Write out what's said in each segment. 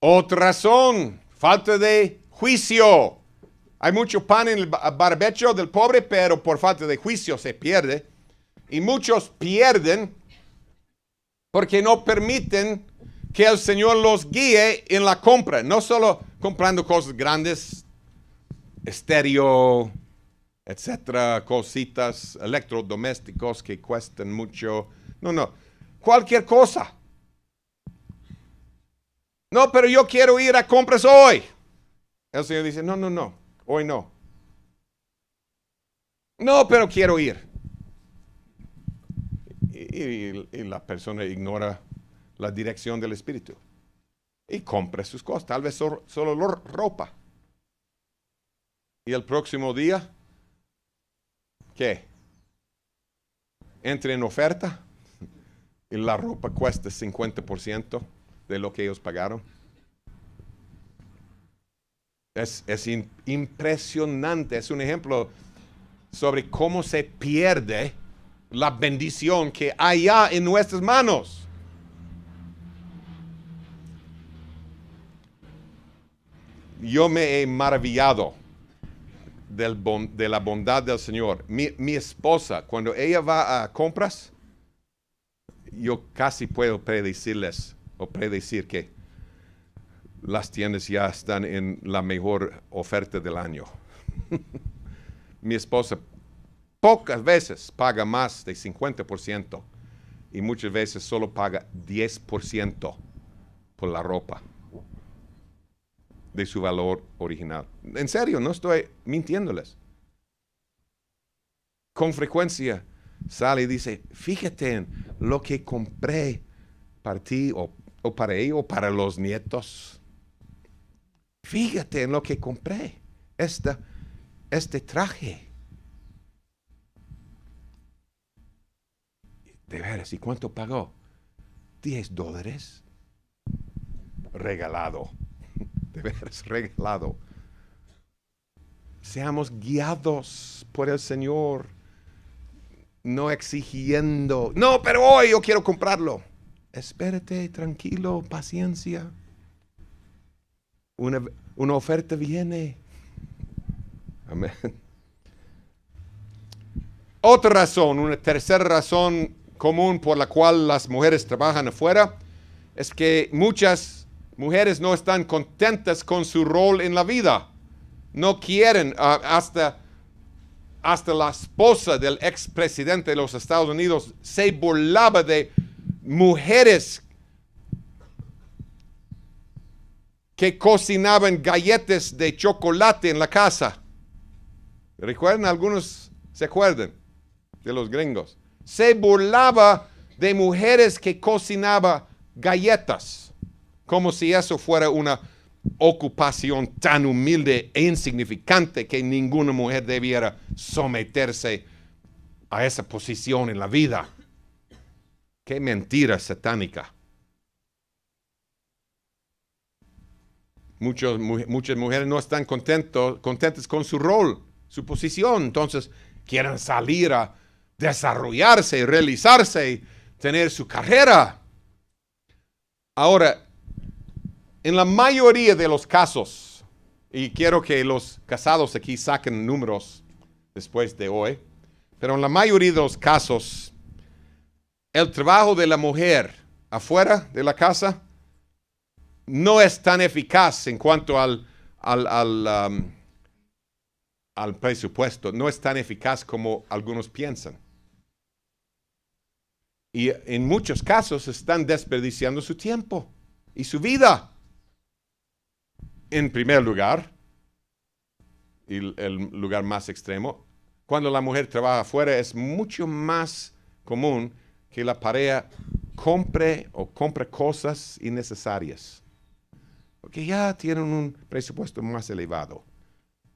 Otra razón, falta de juicio. Hay mucho pan en el barbecho del pobre, pero por falta de juicio se pierde. Y muchos pierden porque no permiten que el Señor los guíe en la compra. No solo comprando cosas grandes, estéreo, etcétera, cositas, electrodomésticos que cuestan mucho. No, no. Cualquier cosa. No, pero yo quiero ir a compras hoy. El Señor dice, no, no, no, hoy no. No, pero quiero ir. Y, la persona ignora la dirección del Espíritu. Y compra sus cosas, tal vez solo, ropa. Y el próximo día, ¿qué? Entre en oferta y la ropa cuesta 50% de lo que ellos pagaron. Es, impresionante, es un ejemplo sobre cómo se pierde la bendición que allá en nuestras manos. Yo me he maravillado del de la bondad del Señor. Mi, mi, esposa, cuando ella va a compras, yo casi puedo predecirles o predecir que las tiendas ya están en la mejor oferta del año. Mi esposa pocas veces paga más de 50% y muchas veces solo paga 10% por la ropa de su valor original. En serio, no estoy mintiéndoles. Con frecuencia sale y dice, fíjate en lo que compré para ti o para ellos o para los nietos. Fíjate en lo que compré, este traje. De veras, ¿y cuánto pagó? 10 dólares. Regalado. De veras, regalado. Seamos guiados por el Señor, no exigiendo. No, pero hoy yo quiero comprarlo espérate, tranquilo, paciencia. Una, oferta viene. Amén. Otra razón, una tercera razón común por la cual las mujeres trabajan afuera es que muchas mujeres no están contentas con su rol en la vida. No quieren ah, hasta hasta la esposa del expresidente de los Estados Unidos se burlaba de mujeres que cocinaban galletas de chocolate en la casa. ¿Recuerdan? Algunos se acuerdan de los gringos. Se burlaba de mujeres que cocinaba galletas, como si eso fuera una ocupación tan humilde e insignificante que ninguna mujer debiera someterse a esa posición en la vida. Qué mentira satánica. muchas mujeres no están contentos, contentas con su rol, su posición, entonces quieren salir a desarrollarse, realizarse, tener su carrera. Ahora, en la mayoría de los casos, y quiero que los casados aquí saquen números después de hoy, pero en la mayoría de los casos, el trabajo de la mujer afuera de la casa no es tan eficaz en cuanto al, um, al, presupuesto, no es tan eficaz como algunos piensan. Y en muchos casos están desperdiciando su tiempo y su vida. En primer lugar, y el lugar más extremo, cuando la mujer trabaja afuera es mucho más común que la pareja compre o compre cosas innecesarias, porque ya tienen un presupuesto más elevado.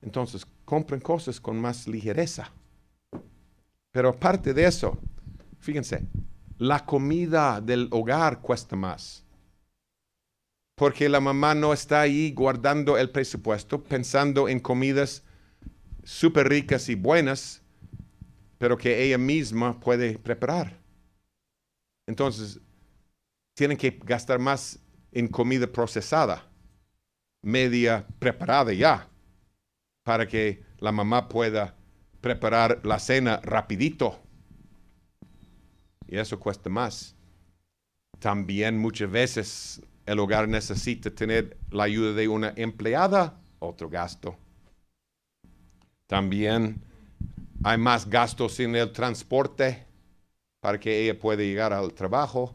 Entonces, compren cosas con más ligereza. Pero aparte de eso, fíjense, la comida del hogar cuesta más. Porque la mamá no está ahí guardando el presupuesto, pensando en comidas súper ricas y buenas, pero que ella misma puede preparar. Entonces, tienen que gastar más en comida procesada, media preparada ya, para que la mamá pueda preparar la cena rapidito. Y eso cuesta más. También muchas veces el hogar necesita tener la ayuda de una empleada, otro gasto. También hay más gastos en el transporte para que ella pueda llegar al trabajo.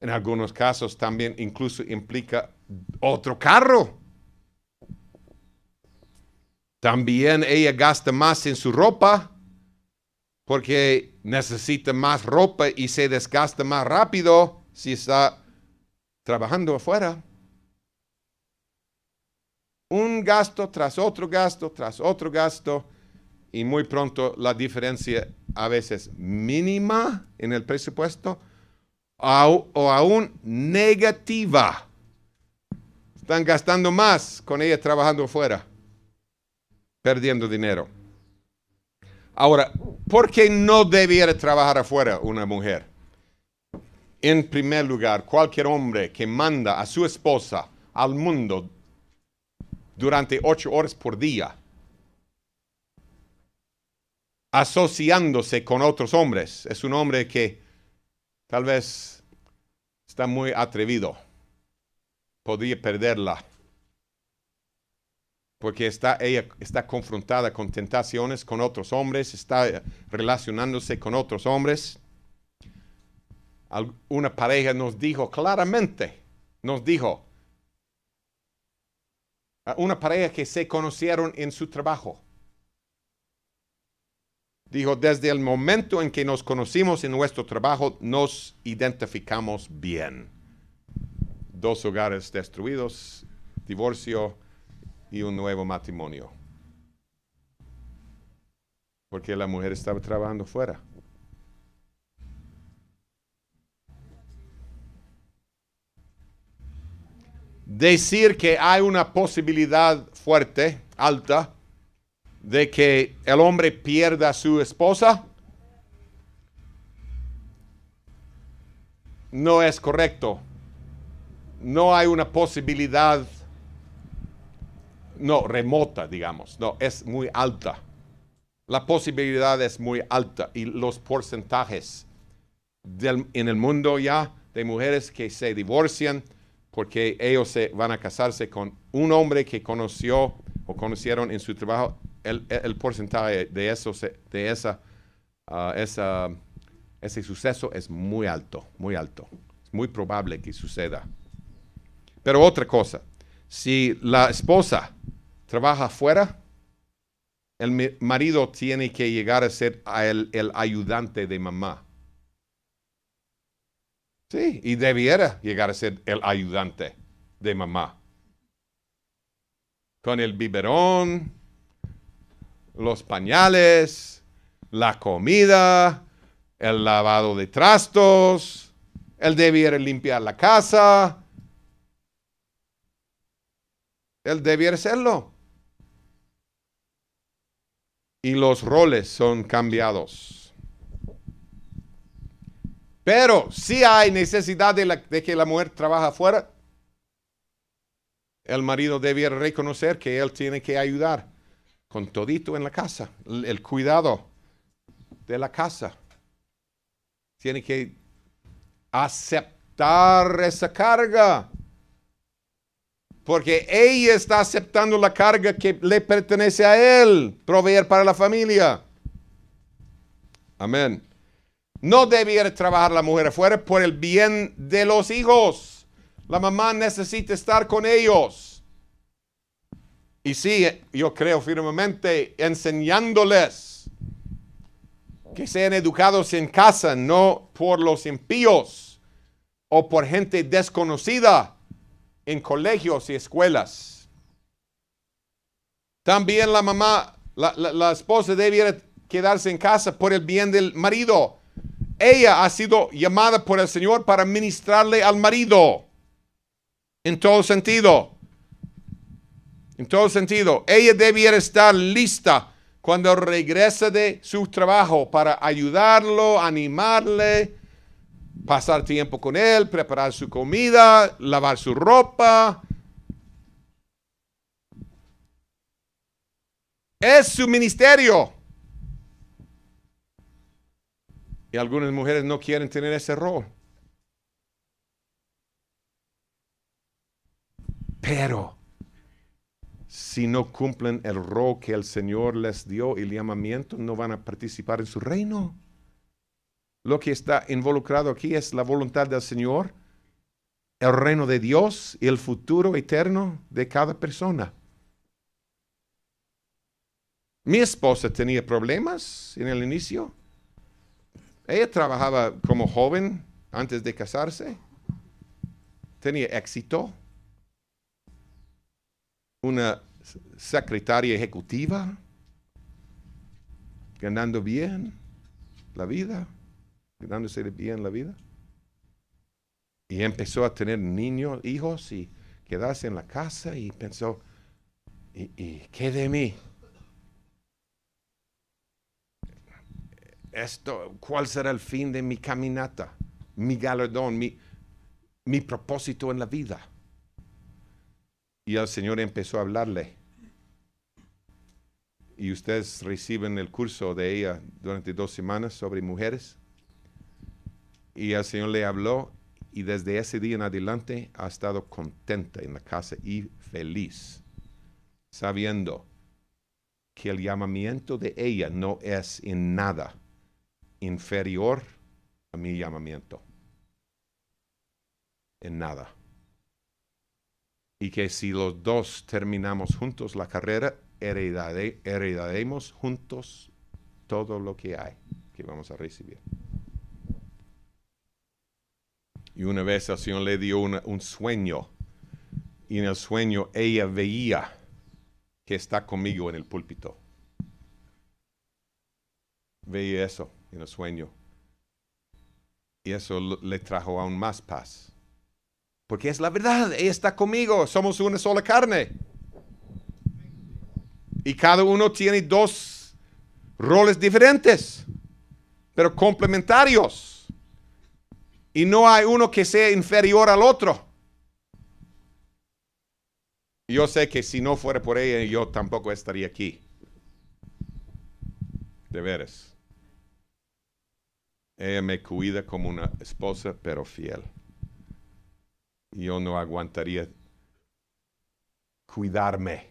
En algunos casos también incluso implica otro carro. También ella gasta más en su ropa porque necesita más ropa y se desgasta más rápido si está trabajando afuera. Un gasto tras otro gasto, tras otro gasto, y muy pronto la diferencia a veces mínima en el presupuesto o, aún negativa. Están gastando más con ella trabajando afuera, perdiendo dinero. Ahora, ¿por qué no debiera trabajar afuera una mujer? En primer lugar, cualquier hombre que manda a su esposa al mundo durante ocho horas por día asociándose con otros hombres. Es un hombre que tal vez está muy atrevido. Podría perderla. Porque está, ella está confrontada con tentaciones con otros hombres, está relacionándose con otros hombres. Una pareja nos dijo claramente, nos dijo, una pareja que se conocieron en su trabajo Dijo, desde el momento en que nos conocimos en nuestro trabajo, nos identificamos bien. Dos hogares destruidos, divorcio y un nuevo matrimonio. Porque la mujer estaba trabajando fuera. Decir que hay una posibilidad fuerte, alta, de que el hombre pierda a su esposa? No es correcto. No hay una posibilidad, no, remota, digamos, no, es muy alta. La posibilidad es muy alta y los porcentajes en el mundo ya de mujeres que se divorcian porque ellos se van a casarse con un hombre que conoció o conocieron en su trabajo el, porcentaje de, eso, de ah, esa, ese suceso es muy alto, muy alto. Es muy probable que suceda. Pero otra cosa, si la esposa trabaja afuera, el marido tiene que llegar a ser el, el, ayudante de mamá. Sí, y debiera llegar a ser el ayudante de mamá. Con el biberón, los pañales, la comida, el lavado de trastos, él debiera limpiar la casa, él debiera hacerlo. Y los roles son cambiados. Pero si hay necesidad de, que la mujer trabaje afuera, el marido debe reconocer que él tiene que ayudar con todito en la casa, el, cuidado de la casa. Tiene que aceptar esa carga. Porque ella está aceptando la carga que le pertenece a él, proveer para la familia. Amén. No debiera trabajar la mujer afuera por el bien de los hijos. La mamá necesita estar con ellos. Y sí, yo creo firmemente, enseñándoles que sean educados en casa, no por los impíos o por gente desconocida en colegios y escuelas. También la mamá, la, esposa debiera quedarse en casa por el bien del marido. Ella ha sido llamada por el Señor para ministrarle al marido en todo sentido en todo sentido. Ella debiera estar lista cuando regrese de su trabajo para ayudarlo, animarle, pasar tiempo con él, preparar su comida, lavar su ropa. Es su ministerio. Y algunas mujeres no quieren tener ese rol. Pero si no cumplen el rol que el Señor les dio, el llamamiento, no van a participar en su reino. Lo que está involucrado aquí es la voluntad del Señor, el reino de Dios y el futuro eterno de cada persona. Mi esposa tenía problemas en el inicio. Ella trabajaba como joven antes de casarse. Tenía éxito una secretaria ejecutiva ganando bien la vida, ganándose bien la vida. Y empezó a tener niños, hijos y quedarse en la casa y pensó, ¿y, qué de mí? Esto, ¿Cuál será el fin de mi caminata, mi galardón, mi, mi propósito en la vida? Y el Señor empezó a hablarle. Y ustedes reciben el curso de ella durante dos semanas sobre mujeres. Y el Señor le habló y desde ese día en adelante ha estado contenta en la casa y feliz, sabiendo que el llamamiento de ella no es en nada inferior a mi llamamiento. En nada y que si los dos terminamos juntos la carrera, heredaremos juntos todo lo que hay, que vamos a recibir. Y una vez el Señor le dio un sueño, y en el sueño ella veía que está conmigo en el púlpito. Veía eso en el sueño. Y eso le trajo aún más paz. Porque es la verdad, Ella está conmigo, somos una sola carne. Y cada uno tiene dos roles diferentes, pero complementarios. Y no hay uno que sea inferior al otro. Yo sé que si no fuera por ella, yo tampoco estaría aquí. De veras. Ella me cuida como una esposa, pero fiel yo no aguantaría cuidarme.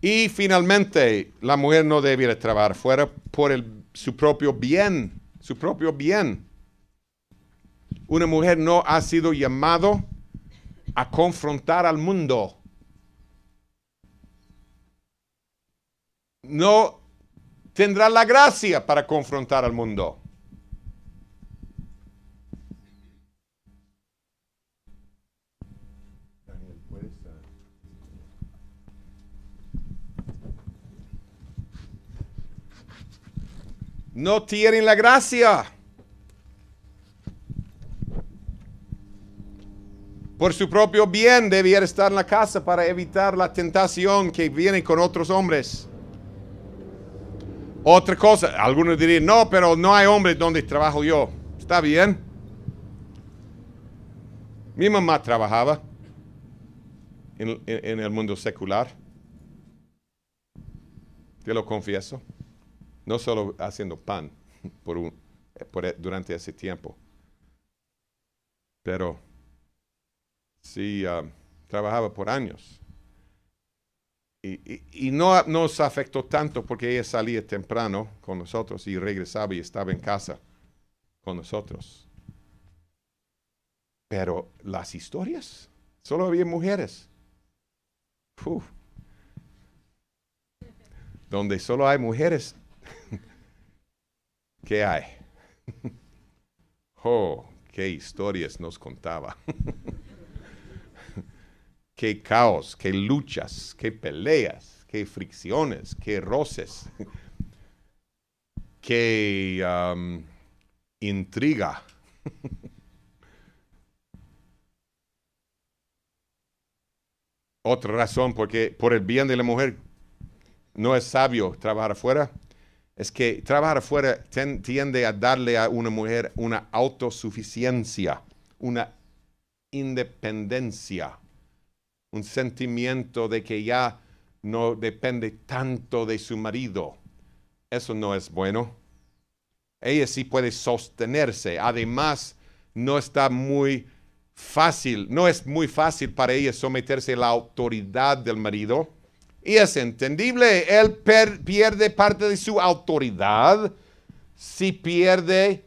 Y finalmente, la mujer no debe trabajar fuera por su propio bien, su propio bien. Una mujer no ha sido llamado a confrontar al mundo. No tendrá la gracia para confrontar al mundo. no tienen la gracia. Por su propio bien debiera estar en la casa para evitar la tentación que viene con otros hombres. Otra cosa, algunos dirían, no, pero no hay hombres donde trabajo yo. Está bien. Mi mamá trabajaba en el mundo secular. Te lo confieso no solo haciendo pan por e, durante ese tiempo, pero sí um, trabajaba por años. Y, no nos afectó tanto porque ella salía temprano con nosotros y regresaba y estaba en casa con nosotros. Pero las historias, solo había mujeres. Donde solo hay mujeres, ¿Qué hay? Oh, qué historias nos contaba. qué caos, qué luchas, qué peleas, qué fricciones, qué roces, qué um, intriga. Otra razón porque por el bien de la mujer no es sabio trabajar afuera es que trabajar fuera tiende a darle a una mujer una autosuficiencia, una independencia, un sentimiento de que ya no depende tanto de su marido. Eso no es bueno. Ella sí puede sostenerse. Además, no está muy fácil, no es muy fácil para ella someterse a la autoridad del marido y es entendible, él pierde parte de su autoridad si pierde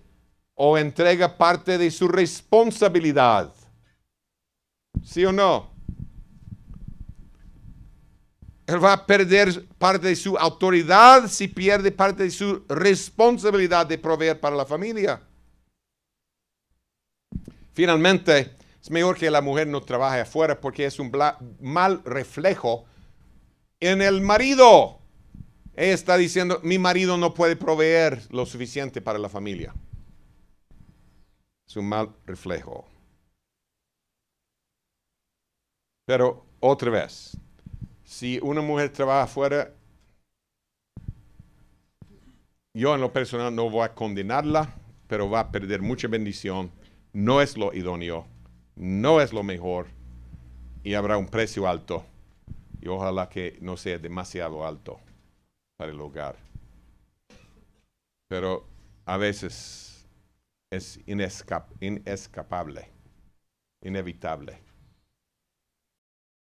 o entrega parte de su responsabilidad. ¿Sí o no? Él va a perder parte de su autoridad si pierde parte de su responsabilidad de proveer para la familia. Finalmente, es mejor que la mujer no trabaje afuera porque es un mal reflejo en el marido. Ella está diciendo, mi marido no puede proveer lo suficiente para la familia. Es un mal reflejo. Pero otra vez, si una mujer trabaja fuera, yo en lo personal no voy a condenarla, pero va a perder mucha bendición. No es lo idóneo, no es lo mejor y habrá un precio alto y ojalá que no sea demasiado alto para el hogar. Pero a veces es inescapable, inevitable.